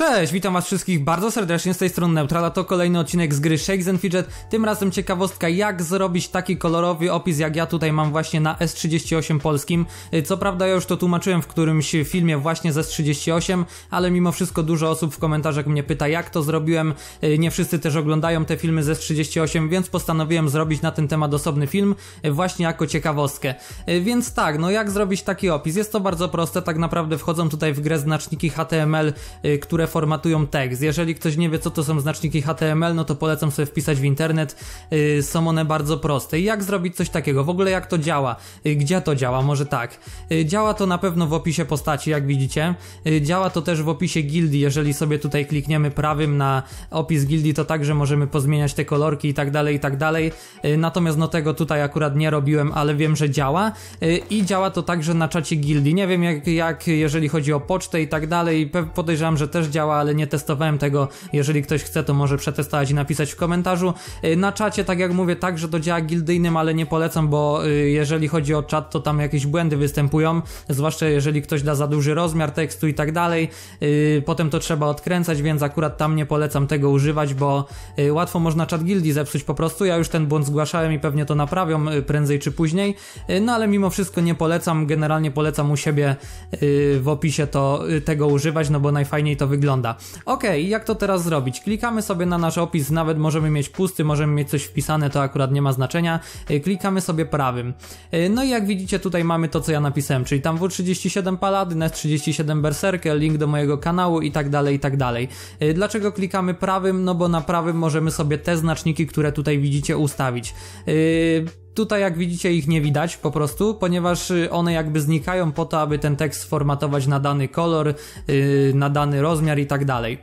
Cześć, witam was wszystkich bardzo serdecznie, z tej strony Neutrala, to kolejny odcinek z gry Shakes and Fidget, tym razem ciekawostka jak zrobić taki kolorowy opis jak ja tutaj mam właśnie na S38 polskim, y, co prawda ja już to tłumaczyłem w którymś filmie właśnie z S38, ale mimo wszystko dużo osób w komentarzach mnie pyta jak to zrobiłem, y, nie wszyscy też oglądają te filmy z S38, więc postanowiłem zrobić na ten temat osobny film, y, właśnie jako ciekawostkę. Więc tak, no jak zrobić taki opis, jest to bardzo proste, tak naprawdę wchodzą tutaj w grę znaczniki HTML, które formatują tekst. Jeżeli ktoś nie wie, co to są znaczniki HTML, no to polecam sobie wpisać w internet. Y, są one bardzo proste. Jak zrobić coś takiego? W ogóle jak to działa? Y, gdzie to działa? Może tak. Y, działa to na pewno w opisie postaci, jak widzicie. działa to też w opisie gildii. Jeżeli sobie tutaj klikniemy prawym na opis gildii, to także możemy pozmieniać te kolorki i tak dalej, i tak dalej. natomiast no tego tutaj akurat nie robiłem, ale wiem, że działa. I działa to także na czacie gildii. Nie wiem jak, jak jeżeli chodzi o pocztę i tak dalej. Podejrzewam, że też działa działa, ale nie testowałem tego. Jeżeli ktoś chce, to może przetestować i napisać w komentarzu. Y, na czacie, tak jak mówię, także to działa gildyjnym, ale nie polecam, bo y, jeżeli chodzi o czat, to tam jakieś błędy występują, zwłaszcza jeżeli ktoś da za duży rozmiar tekstu i tak dalej. Y, potem to trzeba odkręcać, więc akurat tam nie polecam tego używać, bo łatwo można czat gildii zepsuć po prostu. Ja już ten błąd zgłaszałem i pewnie to naprawią prędzej czy później, no ale mimo wszystko nie polecam, generalnie polecam u siebie w opisie to tego używać, no bo najfajniej to wygląda wygląda. Ok, jak to teraz zrobić? Klikamy sobie na nasz opis, nawet możemy mieć pusty, możemy mieć coś wpisane, to akurat nie ma znaczenia. E, klikamy sobie prawym. E, no i jak widzicie tutaj mamy to co ja napisałem, czyli tam W37 Paladyn, S37 Berserker, link do mojego kanału i tak dalej, i tak dalej. E, dlaczego klikamy prawym? No bo na prawym możemy sobie te znaczniki, które tutaj widzicie ustawić. Yy Tutaj jak widzicie ich nie widać po prostu, ponieważ y, one jakby znikają po to, aby ten tekst sformatować na dany kolor, y, na dany rozmiar i tak dalej.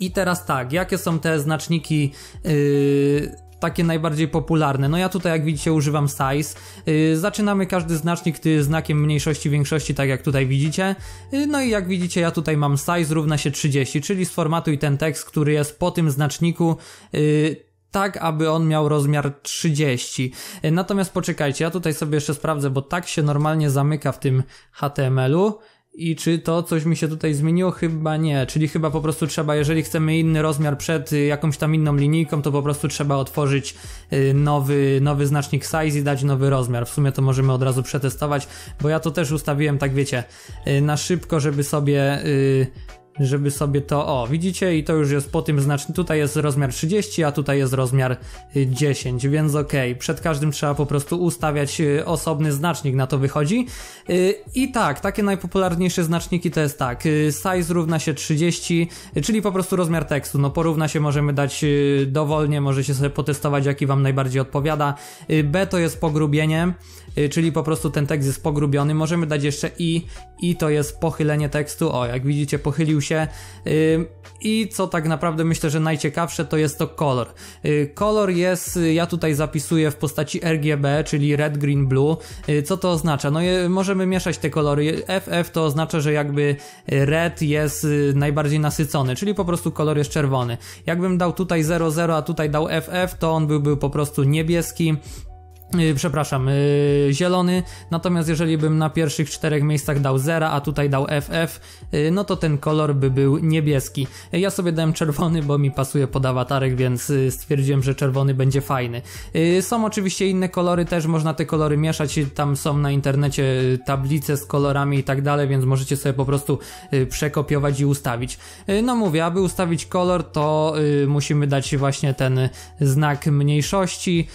I teraz tak, jakie są te znaczniki y, takie najbardziej popularne. No ja tutaj jak widzicie używam size. Yy, zaczynamy każdy znacznik ty znakiem mniejszości, większości, tak jak tutaj widzicie. Yy, no i jak widzicie ja tutaj mam size równa się 30, czyli sformatuj ten tekst, który jest po tym znaczniku yy, tak, aby on miał rozmiar 30. E, natomiast poczekajcie, ja tutaj sobie jeszcze sprawdzę, bo tak się normalnie zamyka w tym HTML-u. I czy to coś mi się tutaj zmieniło? Chyba nie. Czyli chyba po prostu trzeba, jeżeli chcemy inny rozmiar przed y, jakąś tam inną linijką, to po prostu trzeba otworzyć y, nowy, nowy znacznik size i dać nowy rozmiar. W sumie to możemy od razu przetestować, bo ja to też ustawiłem, tak wiecie, y, na szybko, żeby sobie żeby sobie to, o widzicie i to już jest po tym znacznie, tutaj jest rozmiar 30, a tutaj jest rozmiar 10, y, więc ok, przed każdym trzeba po prostu ustawiać y, osobny znacznik, na to wychodzi. Y, I tak, takie najpopularniejsze znaczniki to jest tak, size równa się 30, czyli po prostu rozmiar tekstu, no porówna się możemy dać dowolnie, możecie sobie potestować jaki wam najbardziej odpowiada. B to jest pogrubienie, czyli po prostu ten tekst jest pogrubiony, możemy dać jeszcze I, I to jest pochylenie tekstu, o jak widzicie pochylił się. Y, I co tak naprawdę myślę, że najciekawsze to jest to kolor. Y, kolor jest, y, ja tutaj zapisuję w postaci RGB, czyli red, green, blue. Co to oznacza? No możemy mieszać te kolory. FF to oznacza, że jakby red jest najbardziej nasycony, czyli po prostu kolor jest czerwony. Jakbym dał tutaj 00, a tutaj dał FF, to on byłby po prostu niebieski Y, przepraszam, y, zielony. Natomiast jeżeli bym na pierwszych czterech miejscach dał 0, a tutaj dał FF, y, no to ten kolor by był niebieski. ja sobie dałem czerwony, bo mi pasuje pod awatarek, więc stwierdziłem, że czerwony będzie fajny. Są oczywiście inne kolory też, można te kolory mieszać, tam są na internecie tablice z kolorami i tak dalej, więc możecie sobie po prostu przekopiować i ustawić. No mówię, aby ustawić kolor, to musimy dać właśnie ten znak mniejszości,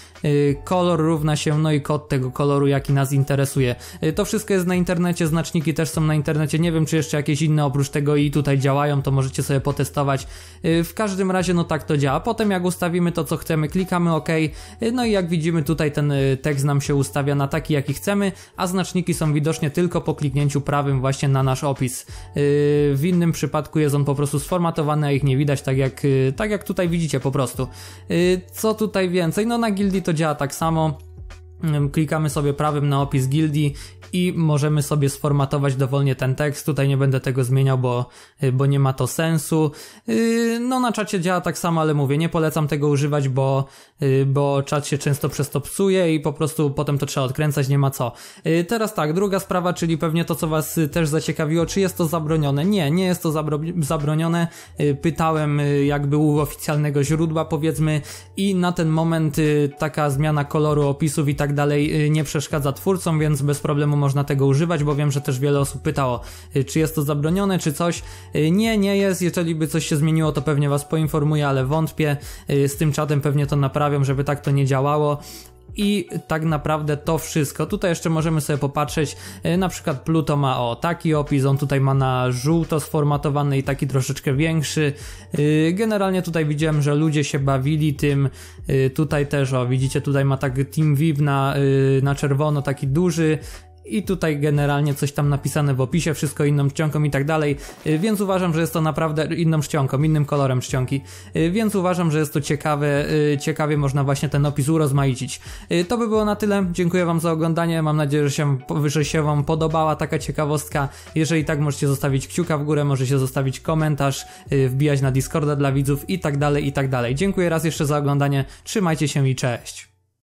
kolor również równa się no i kod tego koloru, jaki nas interesuje. Y, to wszystko jest na internecie, znaczniki też są na internecie, nie wiem czy jeszcze jakieś inne oprócz tego i tutaj działają, to możecie sobie potestować. Y, w każdym razie no tak to działa. Potem jak ustawimy to co chcemy, klikamy OK, y, no i jak widzimy tutaj ten tekst nam się ustawia na taki jaki chcemy, a znaczniki są widoczne tylko po kliknięciu prawym właśnie na nasz opis. W innym przypadku jest on po prostu sformatowany, a ich nie widać tak jak, tak jak tutaj widzicie po prostu. Co tutaj więcej? No na gildii to działa tak samo. Klikamy sobie prawym na opis gildii i możemy sobie sformatować dowolnie ten tekst. Tutaj nie będę tego zmieniał, bo, y, bo nie ma to sensu. Y, no na czacie działa tak samo, ale mówię, nie polecam tego używać, bo, y, bo czat się często przez to psuje i po prostu potem to trzeba odkręcać, nie ma co. Teraz tak, druga sprawa, czyli pewnie to, co was też zaciekawiło, czy jest to zabronione? Nie, nie jest to zabro zabronione. Pytałem jakby u oficjalnego źródła powiedzmy i na ten moment taka zmiana koloru opisów i tak dalej nie przeszkadza twórcom, więc bez problemu można tego używać, bo wiem, że też wiele osób pytało, y, czy jest to zabronione, czy coś. Y, nie, nie jest, jeżeli by coś się zmieniło, to pewnie was poinformuję, ale wątpię, y, z tym czatem pewnie to naprawią, żeby tak to nie działało. I tak naprawdę to wszystko. Tutaj jeszcze możemy sobie popatrzeć, na przykład Pluto ma o taki opis, on tutaj ma na żółto sformatowany i taki troszeczkę większy. Generalnie tutaj widziałem, że ludzie się bawili tym, tutaj też o, widzicie tutaj ma tak Viv na, na czerwono, taki duży, i tutaj generalnie coś tam napisane w opisie, wszystko inną czcionką i tak dalej, y, więc uważam, że jest to naprawdę inną czcionką, innym kolorem czcionki, y, więc uważam, że jest to ciekawe, y, ciekawie można właśnie ten opis urozmaicić. To by było na tyle, dziękuję Wam za oglądanie, mam nadzieję, że się, że się Wam podobała taka ciekawostka, jeżeli tak możecie zostawić kciuka w górę, możecie zostawić komentarz, wbijać na Discorda dla widzów i tak dalej, i tak dalej. Dziękuję raz jeszcze za oglądanie, trzymajcie się i cześć!